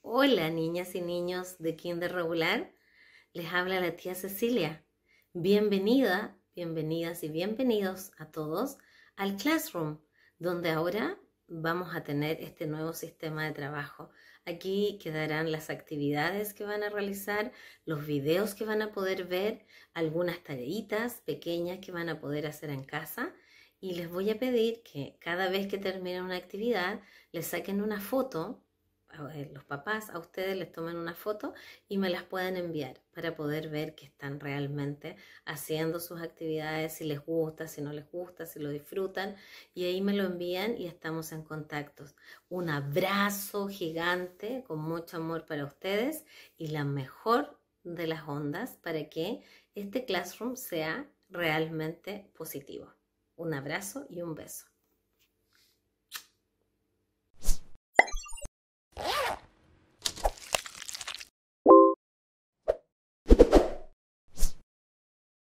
Hola niñas y niños de Kinder Regular, les habla la tía Cecilia. Bienvenida, bienvenidas y bienvenidos a todos al Classroom, donde ahora vamos a tener este nuevo sistema de trabajo. Aquí quedarán las actividades que van a realizar, los videos que van a poder ver, algunas tareitas pequeñas que van a poder hacer en casa y les voy a pedir que cada vez que terminen una actividad, les saquen una foto eh, los papás a ustedes les tomen una foto y me las pueden enviar para poder ver que están realmente haciendo sus actividades, si les gusta, si no les gusta, si lo disfrutan. Y ahí me lo envían y estamos en contacto. Un abrazo gigante con mucho amor para ustedes y la mejor de las ondas para que este classroom sea realmente positivo. Un abrazo y un beso.